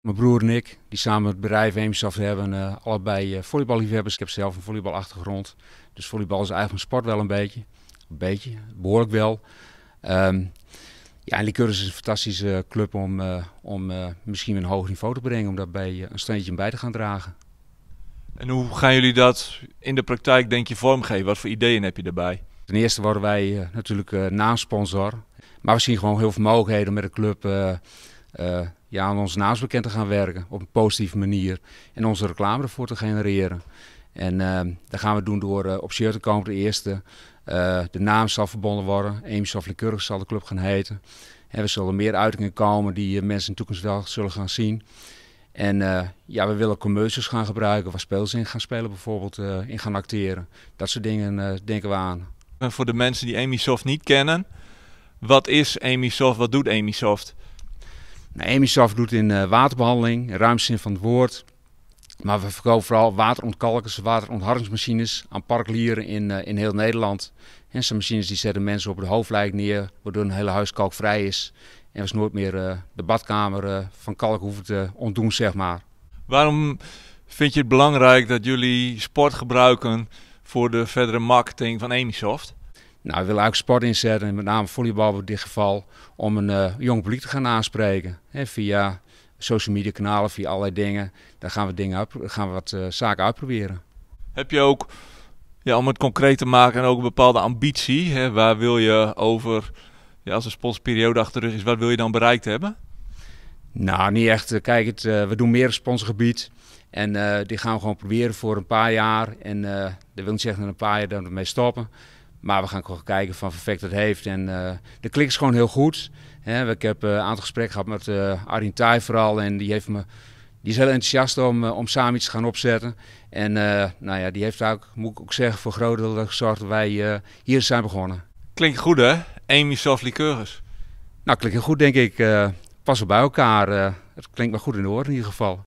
Mijn broer en ik, die samen het bedrijf Eemsaf hebben, eh, allebei uh, volleyballiefhebbers. Ik heb zelf een volleybalachtergrond. Dus volleybal is eigenlijk een sport wel een beetje. Een beetje, behoorlijk wel. Um, ja, en is een fantastische eh, club om, om misschien een hoger niveau te brengen. Om daarbij een steentje bij te gaan dragen. En hoe gaan jullie dat in de praktijk, denk je, vormgeven? Wat voor ideeën heb je daarbij? Ten eerste worden wij natuurlijk sponsor, Maar misschien gewoon heel veel mogelijkheden met de club ja, aan ons naamsbekend bekend te gaan werken op een positieve manier. En onze reclame ervoor te genereren. En uh, dat gaan we doen door eh, op shirt te komen, de eerste. Eh, de naam zal verbonden worden. Eems of zal de club gaan heten. En we zullen meer uitingen komen die eh, mensen in de toekomst wel zullen gaan zien. En ja, we willen commercials gaan gebruiken, waar speels in gaan spelen bijvoorbeeld, in gaan acteren. Dat soort dingen denken we aan. En voor de mensen die Amisoft niet kennen, wat is Amisoft, wat doet Amisoft? Nou, doet in eh, waterbehandeling, ruim zin van het woord. Maar we verkopen vooral waterontkalkers, wateronthardingsmachines aan parklieren in, eh, in heel Nederland. En zijn machines die zetten mensen op de hoofdlijk neer, waardoor een hele huis kalkvrij is. En was nooit meer eh, de badkamer van kalk hoeven te ontdoen, zeg maar. Waarom vind je het belangrijk dat jullie sport gebruiken voor de verdere marketing van Emisoft? Nou, we willen ook sport inzetten, met name volleybal in dit geval, om een eh, jong publiek te gaan aanspreken. Hè, via social media kanalen, via allerlei dingen. Daar gaan we, dingen gaan we wat eh, zaken uitproberen. Heb je ook, ja, om het concreet te maken, en ook een bepaalde ambitie? Hè? Waar wil je over, ja, als de sponsorperiode achter de rug is, wat wil je dan bereikt hebben? Nou, niet echt. Eh, kijk, het, we doen meer sponsorgebied. En die gaan we gewoon proberen voor een paar jaar. En dat wil niet zeggen dat een paar jaar dan ermee stoppen. Maar we gaan gewoon kijken van effect dat heeft. En uh, de klik is gewoon heel goed. Hè. ik heb eh, een aantal gesprekken gehad met uh, Arjen vooral. En die, heeft me, die is heel enthousiast om, om samen iets te gaan opzetten. En nou ja, die heeft ook, moet ik ook zeggen, voor groot deel gezorgd dat wij hier zijn begonnen. Klinkt goed hè? Amy Soft Liqueurs. Nou, klinkt heel goed denk ik. passen bij elkaar. het klinkt wel goed in de oren in ieder geval.